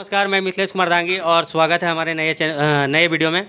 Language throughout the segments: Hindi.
नमस्कार मैं मिथिलेश कुमार दांगी और स्वागत है हमारे नए नए वीडियो में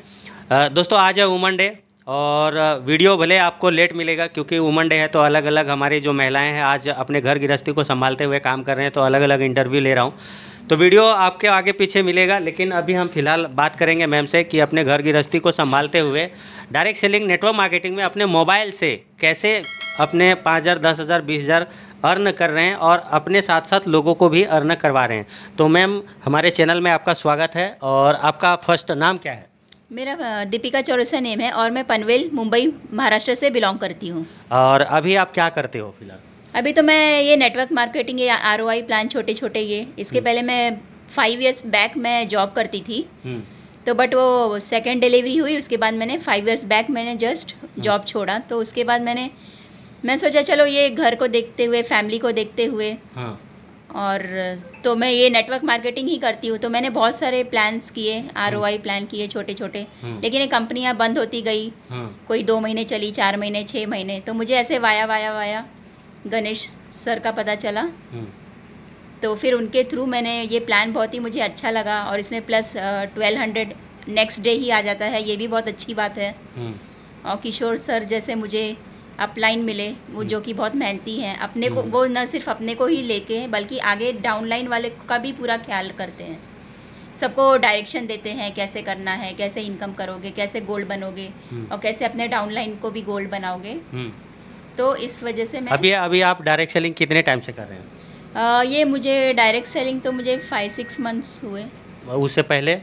दोस्तों आज है वुमन डे और वीडियो भले आपको लेट मिलेगा क्योंकि वुमन डे है तो अलग अलग हमारी जो महिलाएं हैं आज अपने घर गृहस्थी को संभालते हुए काम कर रहे हैं तो अलग अलग इंटरव्यू ले रहा हूँ तो वीडियो आपके आगे पीछे मिलेगा लेकिन अभी हम फिलहाल बात करेंगे मैम से कि अपने घर गृहस्थी को संभालते हुए डायरेक्ट सेलिंग नेटवर्क मार्केटिंग में अपने मोबाइल से कैसे अपने पाँच हज़ार दस हज़ार बीस हज़ार अर्न कर रहे हैं और अपने साथ साथ लोगों को भी अर्न करवा रहे हैं तो मैम हमारे चैनल में आपका स्वागत है और आपका फर्स्ट नाम क्या है मेरा दीपिका चौरसा नेम है और मैं पनवेल मुंबई महाराष्ट्र से बिलोंग करती हूँ और अभी आप क्या करते हो फिलहाल अभी तो मैं ये नेटवर्क मार्केटिंग या आर प्लान छोटे छोटे ये इसके हम्म। पहले मैं फाइव ईयर्स बैक मैं जॉब करती थी हम्म। तो बट वो सेकेंड डिलीवरी हुई उसके बाद मैंने फाइव ईयर्स बैक मैंने जस्ट हम्म। जॉब छोड़ा तो उसके बाद मैंने मैं सोचा चलो ये घर को देखते हुए फैमिली को देखते हुए हाँ। और तो मैं ये नेटवर्क मार्केटिंग ही करती हूँ तो मैंने बहुत सारे प्लान्स किए आर ओ प्लान किए छोटे छोटे हाँ। लेकिन ये कंपनियाँ बंद होती गई हाँ। कोई दो महीने चली चार महीने छः महीने तो मुझे ऐसे via via via Ganesh sir का पता चला हाँ। तो फिर उनके थ्रू मैंने ये प्लान बहुत ही मुझे अच्छा लगा और इसमें plus twelve hundred next day ही आ जाता है ये भी बहुत अच्छी बात है और किशोर सर जैसे मुझे अपलाइन मिले वो जो हम्म। कि बहुत मेहनती हैं अपने को हम्म। वो न सिर्फ अपने को ही लेके हैं बल्कि आगे डाउनलाइन वाले का भी पूरा ख्याल करते हैं सबको डायरेक्शन देते हैं कैसे करना है कैसे इनकम करोगे कैसे गोल्ड बनोगे हम्म। और कैसे अपने डाउनलाइन को भी गोल्ड बनाओगे तो इस वजह से मैं अभी अभी आप डायरेक्ट सेलिंग कितने टाइम से कर रहे हैं ये मुझे डायरेक्ट सेलिंग तो मुझे फाइव सिक्स मंथ्स हुए उससे पहले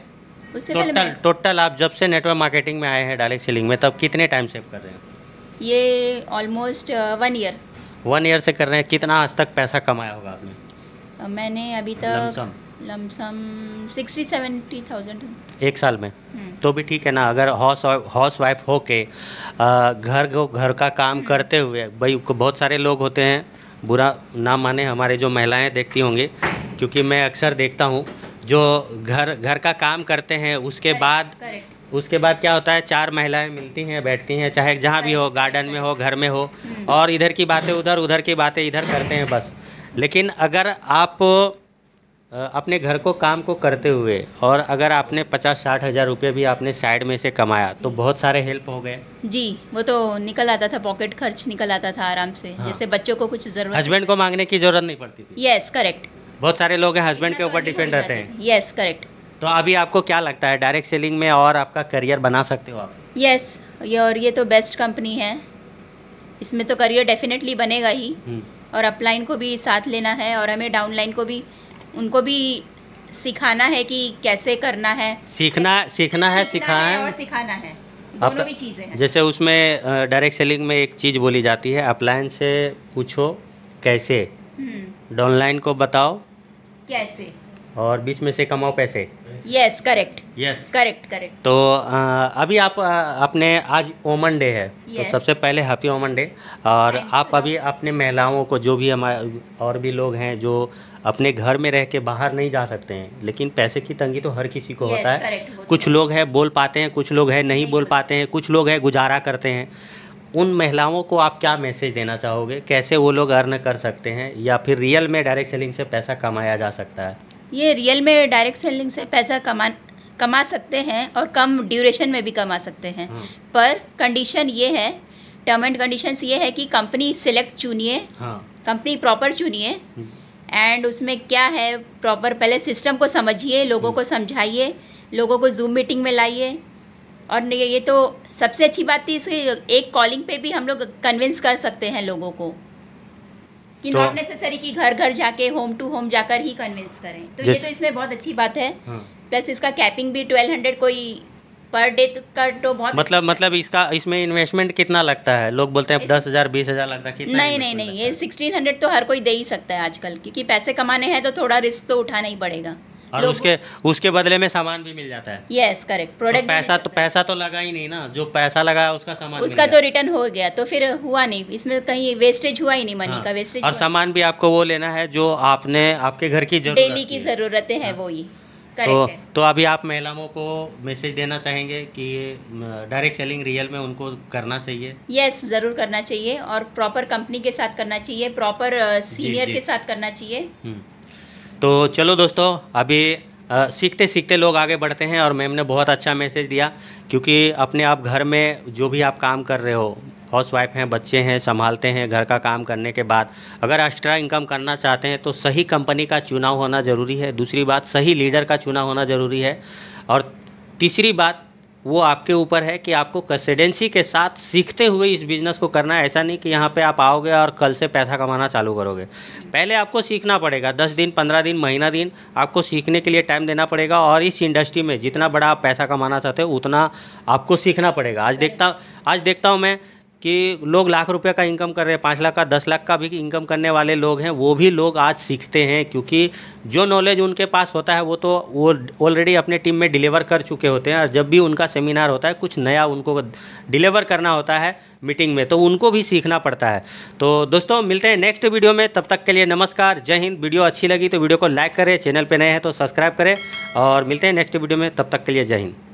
उससे टोटल पहले टोटल आप जब से नेटवर्क मार्केटिंग में आए हैं डायरेक्ट सेलिंग में तब कितने टाइम सेव कर रहे हैं ये almost one year one year से कर रहे हैं कितना आज तक पैसा कमाया होगा आपने मैंने अभी तक लमसम सिक्सटी सेवेंटी थाउजेंड एक साल में हम्म। तो भी ठीक है ना अगर हाउस हाउस वाइफ हो के आ, घर को घर का काम हम्म। करते हुए भाई बहुत सारे लोग होते हैं बुरा ना माने हमारे जो महिलाएं देखती होंगी क्योंकि मैं अक्सर देखता हूँ जो घर घर का काम करते हैं उसके बाद करेक्ट। उसके बाद क्या होता है चार महिलाएं मिलती हैं बैठती हैं चाहे जहाँ भी हो गार्डन में हो घर में हो हम्म। और इधर की बातें उधर उधर की बातें इधर करते हैं बस लेकिन अगर आप अपने घर को काम को करते हुए और अगर आपने पचास साठ हज़ार रुपये भी आपने साइड में से कमाया तो बहुत सारे हेल्प हो गए जी वो तो निकल आता था पॉकेट खर्च निकल आता था आराम से हाँ। जैसे बच्चों को कुछ जरूरत हस्बैंड को मांगने की जरूरत नहीं पड़ती थी यस करेक्ट बहुत सारे लोग हैं हस्बैंड के तो ऊपर डिपेंड रहते हैं यस करेक्ट तो अभी आपको क्या लगता है डायरेक्ट सेलिंग में और आपका करियर बना सकते हो आप यस yes, और ये तो बेस्ट कंपनी है इसमें तो करियर डेफिनेटली बनेगा ही हम्म। और अपलाइन को भी साथ लेना है और हमें डाउनलाइन को भी उनको भी सिखाना है कि कैसे करना है सीखना सीखना है सिखाना है और सिखाना है दोनों भी चीज़ें हैं जैसे उसमें डायरेक्ट सेलिंग में एक चीज़ बोली जाती है अपलाइन से पूछो कैसे डाउनलाइन हम्म। को बताओ कैसे और बीच में से कमाओ पैसे yes correct yes correct correct तो आ, अभी आप आ, अपने आज ओमन डे है तो yes. तो सबसे पहले हैप्पी ओमन डे और Thanks आप अभी अपने महिलाओं को जो भी हमारे और भी लोग हैं जो अपने घर में रह के बाहर नहीं जा सकते हैं लेकिन पैसे की तंगी तो हर किसी को yes, होता है correct, कुछ लोग हैं बोल पाते हैं कुछ लोग हैं नहीं, नहीं बोल हाँ। पाते हैं कुछ लोग हैं गुजारा करते हैं उन महिलाओं को आप क्या मैसेज देना चाहोगे कैसे वो लोग अर्न कर सकते हैं या फिर रियल में डायरेक्ट सेलिंग से पैसा कमाया जा सकता है ये रियल में डायरेक्ट सेलिंग से पैसा कमा कमा सकते हैं और कम ड्यूरेशन में भी कमा सकते हैं हाँ। पर कंडीशन ये है टर्म एंड कंडीशन ये है कि कंपनी सिलेक्ट चुनिए कंपनी हाँ। प्रॉपर चुनिए एंड हम्म। उसमें क्या है प्रॉपर पहले सिस्टम को समझिए लोगों हम्म। को समझाइए लोगों को जूम मीटिंग में लाइए और ये तो सबसे अच्छी बात थी इसकी एक कॉलिंग पे भी हम लोग कन्विंस कर सकते हैं लोगों को कि नॉट तो नेसेसरी कि घर घर जाके होम टू होम जाकर ही कन्विंस करें तो ये तो इसमें बहुत अच्छी बात है हाँ। प्लस इसका कैपिंग भी ट्वेल्व हंड्रेड कोई पर डे का तो बहुत मतलब अच्छा मतलब इसका इसमें इन्वेस्टमेंट कितना लगता है लोग बोलते हैं दस हजार बीस हजार लगता है कितना नहीं नहीं नहीं ये सिक्सटीन हंड्रेड तो हर कोई दे ही सकता है आजकल क्योंकि पैसे कमाने हैं तो थोड़ा रिस्क तो उठाना ही पड़ेगा और उसके उसके बदले में सामान भी मिल जाता है यस करेक्ट प्रोडक्ट पैसा तो पैसा तो लगा ही नहीं ना जो पैसा लगा उसका सामान उसका तो रिटर्न हो गया तो फिर हुआ नहीं इसमें कहीं वेस्टेज हुआ ही नहीं मनी हाँ। का वेस्टेज और सामान भी आपको वो लेना है जो आपने आपके घर की डेली की जरूरतें हैं हाँ। वो ही तो तो अभी आप महिलाओं को मैसेज देना चाहेंगे कि ये डायरेक्ट सेलिंग रियल में उनको करना चाहिए यस yes, ज़रूर करना चाहिए और प्रॉपर कंपनी के साथ करना चाहिए प्रॉपर सीनियर के साथ करना चाहिए हम्म। तो चलो दोस्तों अभी सीखते सीखते लोग आगे बढ़ते हैं और मैम ने बहुत अच्छा मैसेज दिया क्योंकि अपने आप घर में जो भी आप काम कर रहे हो हाउस वाइफ हैं बच्चे हैं संभालते हैं घर का काम करने के बाद अगर एक्स्ट्रा इनकम करना चाहते हैं तो सही कंपनी का चुनाव होना ज़रूरी है दूसरी बात सही लीडर का चुनाव होना ज़रूरी है और तीसरी बात वो आपके ऊपर है कि आपको कंसिडेंसी के साथ सीखते हुए इस बिज़नेस को करना है ऐसा नहीं कि यहाँ पे आप आओगे और कल से पैसा कमाना चालू करोगे पहले आपको सीखना पड़ेगा दस दिन पंद्रह दिन महीना दिन आपको सीखने के लिए टाइम देना पड़ेगा और इस इंडस्ट्री में जितना बड़ा आप पैसा कमाना चाहते हो उतना आपको सीखना पड़ेगा आज देखता आज देखता हूँ मैं कि लोग लाख रुपए का इनकम कर रहे हैं पाँच लाख का दस लाख का भी इनकम करने वाले लोग हैं वो भी लोग आज सीखते हैं क्योंकि जो नॉलेज उनके पास होता है वो तो वो ऑलरेडी अपने टीम में डिलीवर कर चुके होते हैं और जब भी उनका सेमिनार होता है कुछ नया उनको डिलीवर करना होता है मीटिंग में तो उनको भी सीखना पड़ता है तो दोस्तों मिलते हैं नेक्स्ट वीडियो में तब तक के लिए नमस्कार जय हिंद वीडियो अच्छी लगी तो वीडियो को लाइक करें चैनल पर नए हैं तो सब्सक्राइब करें और मिलते हैं नेक्स्ट वीडियो में तब तक के लिए जय हिंद